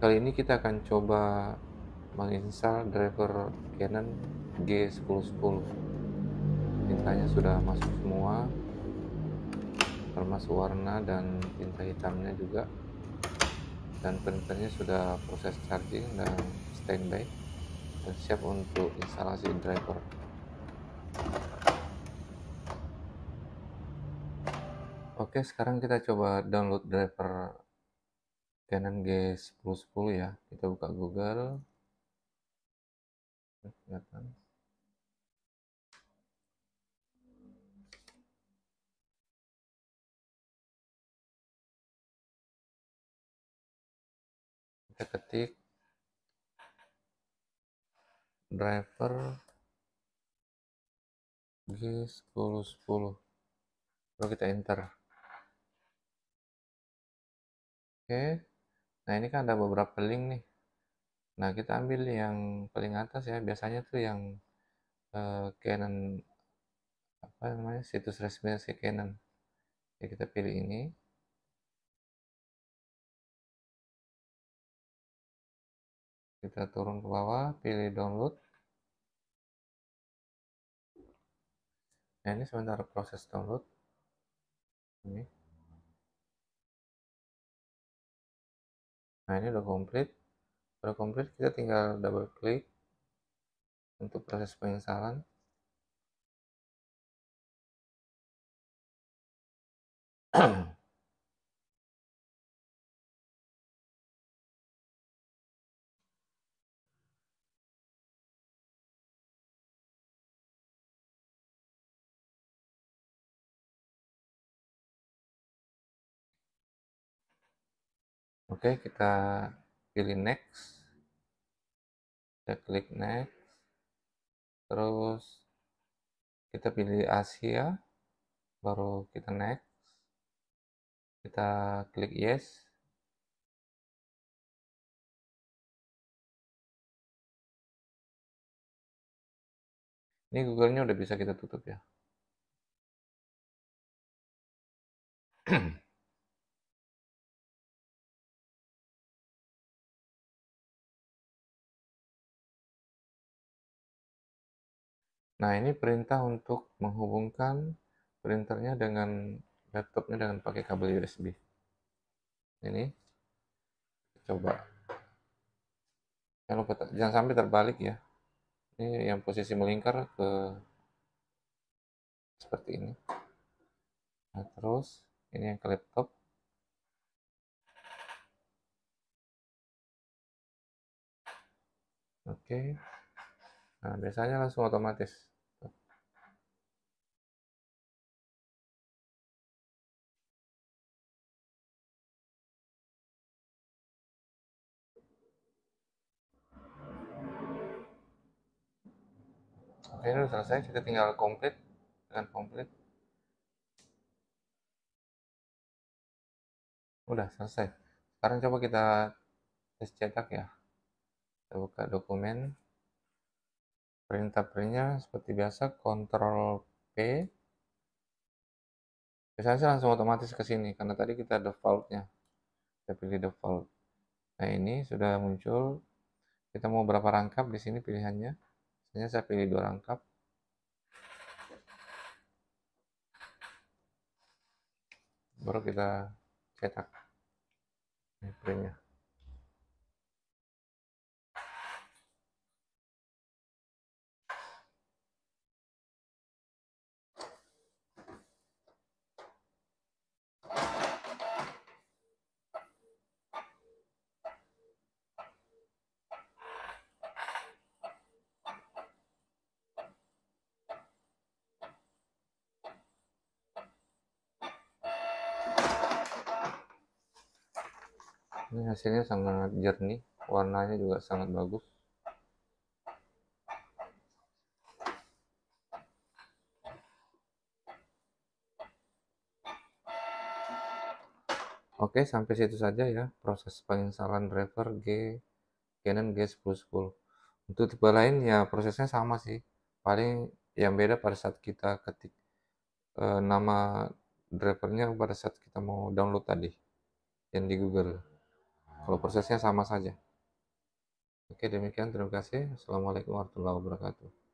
Kali ini kita akan coba menginstal driver Canon G1010. Tintanya sudah masuk semua, termasuk warna dan tinta hitamnya juga. Dan printernya sudah proses charging dan standby dan siap untuk instalasi driver. Oke, sekarang kita coba download driver Canon G1010 ya kita buka Google kita ketik driver G1010 lalu kita enter oke okay. Nah ini kan ada beberapa link nih. Nah kita ambil yang paling atas ya. Biasanya tuh yang uh, Canon apa namanya situs resmi si Canon. Ya kita pilih ini. Kita turun ke bawah, pilih download. Nah ini sebentar proses download. Ini. nah ini udah komplit udah komplit kita tinggal double klik untuk proses penginstalan Oke, kita pilih next. Kita klik next. Terus kita pilih Asia, baru kita next. Kita klik yes. Ini Google-nya udah bisa kita tutup ya. Nah, ini perintah untuk menghubungkan printernya dengan laptopnya dengan pakai kabel USB. Ini coba. Jangan lupa jangan sampai terbalik ya. Ini yang posisi melingkar ke seperti ini. Nah, terus ini yang ke laptop. Oke. Nah, biasanya langsung otomatis. oke ini sudah selesai kita tinggal komplit dengan komplit. udah selesai sekarang coba kita tes cetak ya kita buka dokumen perintah printnya seperti biasa Ctrl P biasanya langsung otomatis ke sini karena tadi kita defaultnya kita pilih default nah ini sudah muncul kita mau berapa rangkap di sini pilihannya ini saya pilih dua rangkap. Baru kita cetak printnya. ini hasilnya sangat jernih warnanya juga sangat bagus Oke, sampai situ saja ya proses penginstalan driver G Canon G1010. Untuk tipe lain ya prosesnya sama sih. Paling yang beda pada saat kita ketik e, nama drivernya pada saat kita mau download tadi yang di Google kalau prosesnya sama saja. Oke, demikian. Terima kasih. Assalamualaikum warahmatullahi wabarakatuh.